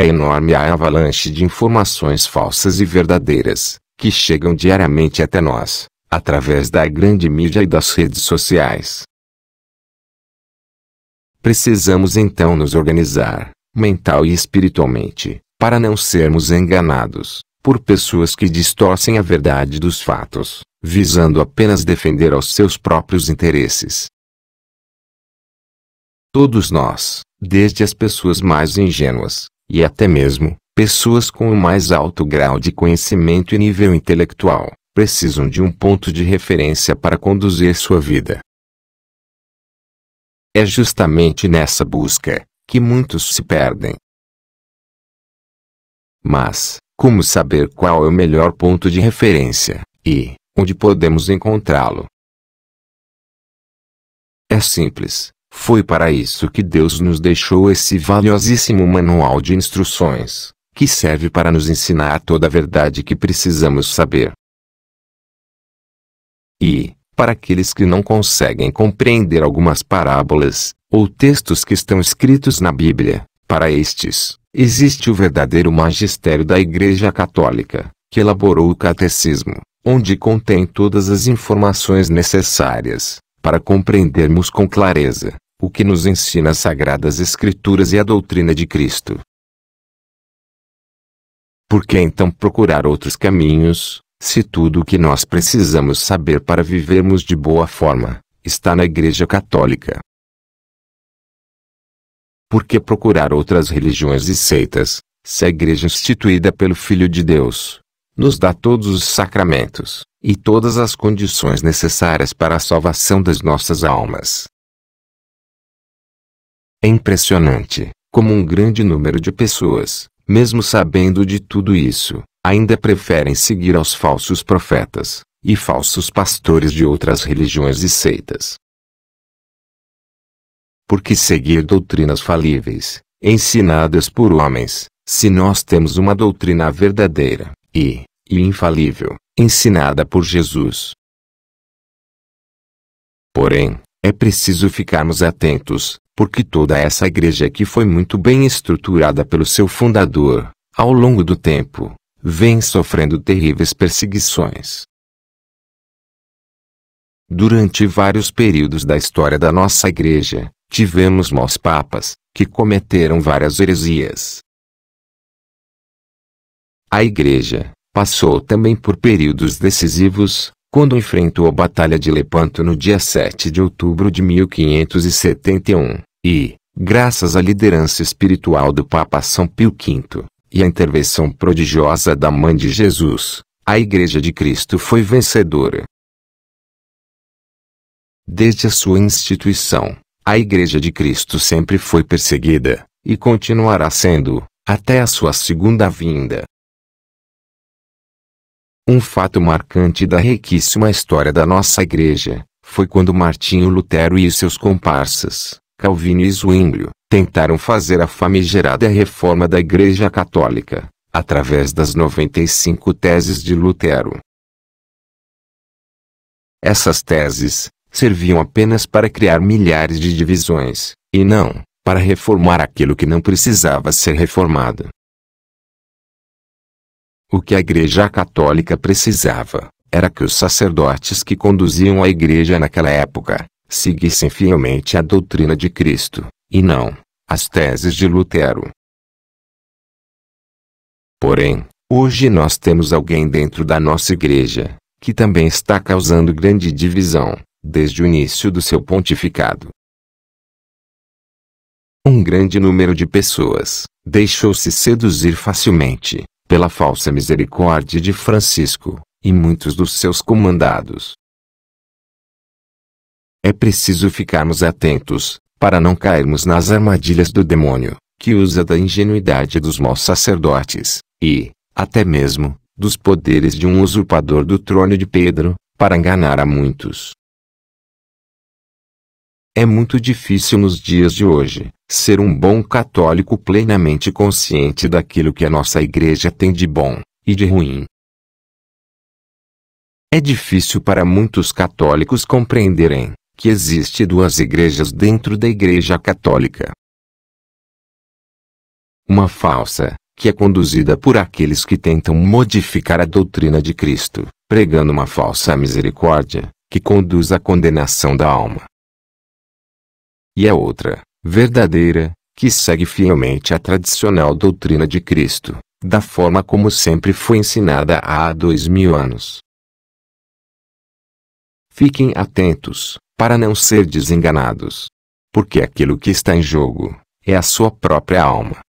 É enorme a avalanche de informações falsas e verdadeiras, que chegam diariamente até nós, através da grande mídia e das redes sociais. Precisamos então nos organizar, mental e espiritualmente, para não sermos enganados por pessoas que distorcem a verdade dos fatos, visando apenas defender aos seus próprios interesses. Todos nós, desde as pessoas mais ingênuas, e até mesmo, pessoas com o mais alto grau de conhecimento e nível intelectual, precisam de um ponto de referência para conduzir sua vida. É justamente nessa busca que muitos se perdem. Mas, como saber qual é o melhor ponto de referência e onde podemos encontrá-lo? É simples. Foi para isso que Deus nos deixou esse valiosíssimo manual de instruções, que serve para nos ensinar toda a verdade que precisamos saber. E, para aqueles que não conseguem compreender algumas parábolas, ou textos que estão escritos na Bíblia, para estes, existe o verdadeiro magistério da Igreja Católica, que elaborou o Catecismo, onde contém todas as informações necessárias para compreendermos com clareza o que nos ensina as Sagradas Escrituras e a doutrina de Cristo. Por que então procurar outros caminhos, se tudo o que nós precisamos saber para vivermos de boa forma está na Igreja Católica? Por que procurar outras religiões e seitas, se a Igreja instituída pelo Filho de Deus nos dá todos os sacramentos? e todas as condições necessárias para a salvação das nossas almas. É impressionante como um grande número de pessoas, mesmo sabendo de tudo isso, ainda preferem seguir aos falsos profetas e falsos pastores de outras religiões e seitas. Porque seguir doutrinas falíveis, ensinadas por homens, se nós temos uma doutrina verdadeira e, e infalível, ensinada por Jesus. Porém, é preciso ficarmos atentos, porque toda essa igreja que foi muito bem estruturada pelo seu fundador, ao longo do tempo, vem sofrendo terríveis perseguições. Durante vários períodos da história da nossa igreja, tivemos maus papas, que cometeram várias heresias. A igreja, Passou também por períodos decisivos, quando enfrentou a Batalha de Lepanto no dia 7 de outubro de 1571, e, graças à liderança espiritual do Papa São Pio V e à intervenção prodigiosa da Mãe de Jesus, a Igreja de Cristo foi vencedora. Desde a sua instituição, a Igreja de Cristo sempre foi perseguida, e continuará sendo, até a sua segunda vinda. Um fato marcante da riquíssima história da nossa igreja, foi quando Martinho Lutero e seus comparsas, Calvino e Zwinglio, tentaram fazer a famigerada reforma da Igreja Católica, através das 95 teses de Lutero. Essas teses serviam apenas para criar milhares de divisões, e não para reformar aquilo que não precisava ser reformado. O que a Igreja Católica precisava era que os sacerdotes que conduziam a Igreja naquela época seguissem fielmente a doutrina de Cristo, e não as teses de Lutero. Porém, hoje nós temos alguém dentro da nossa Igreja que também está causando grande divisão desde o início do seu pontificado. Um grande número de pessoas deixou-se seduzir facilmente pela falsa misericórdia de Francisco, e muitos dos seus comandados. É preciso ficarmos atentos, para não cairmos nas armadilhas do demônio, que usa da ingenuidade dos maus sacerdotes, e, até mesmo, dos poderes de um usurpador do trono de Pedro, para enganar a muitos. É muito difícil nos dias de hoje ser um bom católico plenamente consciente daquilo que a nossa igreja tem de bom e de ruim. É difícil para muitos católicos compreenderem que existe duas igrejas dentro da Igreja Católica. Uma falsa, que é conduzida por aqueles que tentam modificar a doutrina de Cristo, pregando uma falsa misericórdia, que conduz à condenação da alma, e a é outra, verdadeira, que segue fielmente a tradicional doutrina de Cristo, da forma como sempre foi ensinada há dois mil anos. Fiquem atentos, para não ser desenganados. Porque aquilo que está em jogo é a sua própria alma.